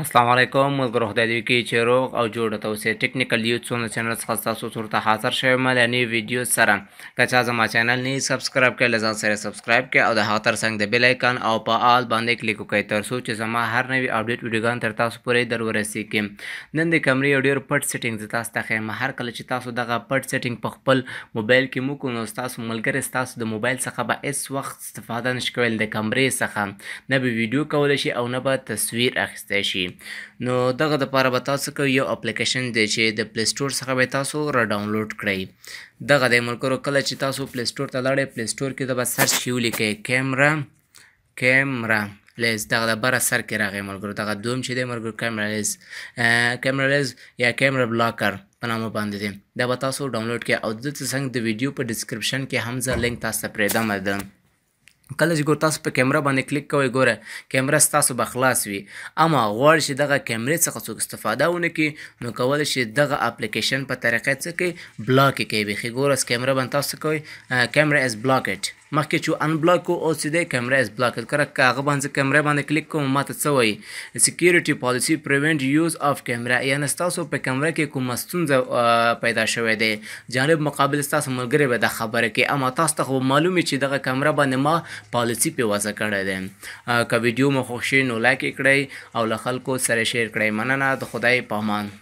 السلام علیکم ملګرو خدای دې وکړي چې روغ او جوړ اوسئ ټیکنیکل یوټ څونه چینل څخه تاسو سره حاضر شوی مې لنی ویډیو سره کچا زما چینل نه سبسکرایب کړئ لزان سره سبسکرایب کړئ او د هاتر څنګه د بیل آیکن او په آل باندې کلیک وکړئ ترڅو چې زما هر نوی اپډیټ ویډیوګان تر تاسو پورې درورسي کې نن د کمرې او ډیر پټ سیټینګز تاسو ته خیم هر کله چې تاسو دغه پټ سیټینګ په خپل موبایل کې مو کو نو تاسو ملګری تاسو د موبایل څخه به اس وخت استفاده نشکول د کمرې څخه نه به ویډیو کول شي او نه به تصویر اخیستل شي کیږي نو دغه د پاره به تاسو کو یو اپلیکیشن دی چې د پلی سٹور څخه به تاسو را ډاونلوډ کړئ دغه د ملګرو کله چې تاسو پلی سٹور ته لاړئ پلی سٹور کې دا به سرچ کیو لیکئ کیمرا کیمرا لیز دغه د بره سر کې راغی ملګرو دغه دوم چې دی ملګرو کیمرا لیز کیمرا لیز یا کیمرا بلاکر په نامه باندې دی دا به تاسو ډاونلوډ کړئ او د څنګه د ویډیو په ډسکرپشن کې هم زه لینک تاسو ته پرېږدم کله چې ګور تاسو په کیمرا باندې کلیک کوئ ګوره کیمرا ستاسو به خلاص وي اما غواړئ چې دغه کیمرې څخه څوک استفاده ونه کړي نو کولی شي دغه اپلیکیشن په طریقه څه کوي بلاک یې کوي بیخي ګوره اس کیمرا باندې تاسو کوئ کیمرا از بلاکټ مخکې چې ان بلاک او سیده کیمرا از بلاک کړه کاغه باندې کیمرا باندې کلیک کوم ماته څه وایي سکیورټي پالیسی پریونټ یوز اف کیمرا یعنی تاسو په کیمرا کې کوم ستونزه پیدا شوې ده جانب مقابل تاسو ملګری به د خبره کې اما تاسو ته معلومه چې دغه کیمرا باندې ما پالیسی په وځه کړه ده که ویډیو مو خوښ نو لایک کړئ او له خلکو سره شیر کړئ مننه د خدای پامان